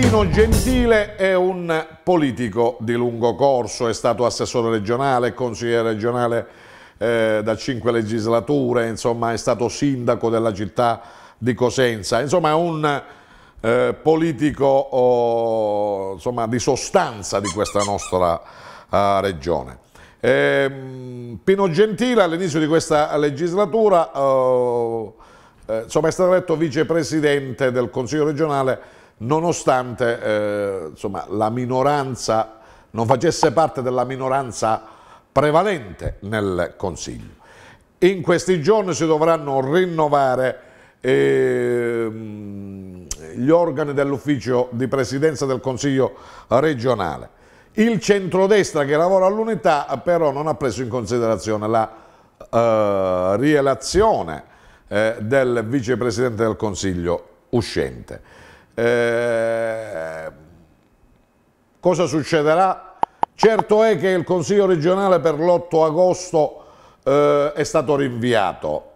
Pino Gentile è un politico di lungo corso, è stato assessore regionale, consigliere regionale eh, da cinque legislature, insomma è stato sindaco della città di Cosenza, insomma è un eh, politico oh, insomma, di sostanza di questa nostra eh, regione. Ehm, Pino Gentile all'inizio di questa legislatura oh, eh, insomma, è stato eletto vicepresidente del Consiglio regionale nonostante eh, insomma, la minoranza non facesse parte della minoranza prevalente nel Consiglio. In questi giorni si dovranno rinnovare eh, gli organi dell'ufficio di presidenza del Consiglio regionale. Il centrodestra che lavora all'unità però non ha preso in considerazione la eh, rielazione eh, del vicepresidente del Consiglio uscente. Eh, cosa succederà? Certo è che il Consiglio regionale per l'8 agosto eh, è stato rinviato.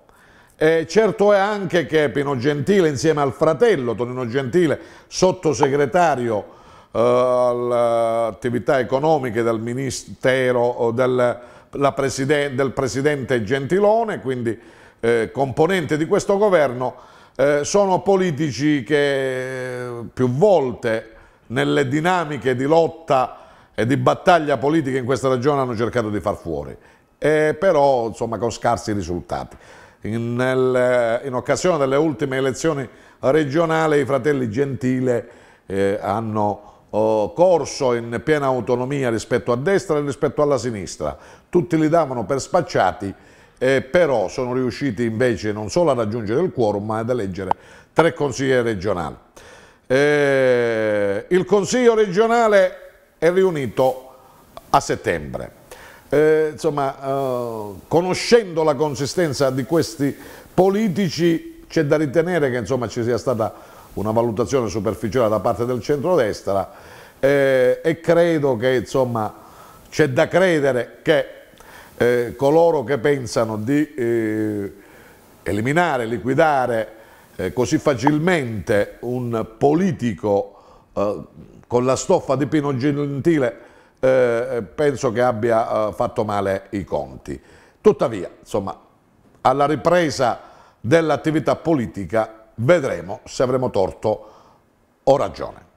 E certo è anche che Pino Gentile insieme al fratello Tonino Gentile, sottosegretario eh, all'attività economiche del Ministero, del, preside, del Presidente Gentilone, quindi eh, componente di questo governo, eh, sono politici che eh, più volte nelle dinamiche di lotta e di battaglia politica in questa regione hanno cercato di far fuori, eh, però insomma con scarsi risultati. In, nel, eh, in, occasione delle ultime elezioni regionali i fratelli Gentile eh, hanno oh, corso in piena autonomia rispetto a destra e rispetto alla sinistra, tutti li davano per spacciati eh, però sono riusciti invece non solo a raggiungere il quorum ma ad eleggere tre consiglieri regionali. Eh, il Consiglio regionale è riunito a settembre. Eh, insomma, eh, conoscendo la consistenza di questi politici c'è da ritenere che insomma, ci sia stata una valutazione superficiale da parte del centrodestra eh, e credo che c'è da credere che eh, coloro che pensano di eh, eliminare, liquidare eh, così facilmente un politico eh, con la stoffa di Pino Gentile eh, penso che abbia eh, fatto male i conti. Tuttavia, insomma, alla ripresa dell'attività politica vedremo se avremo torto o ragione.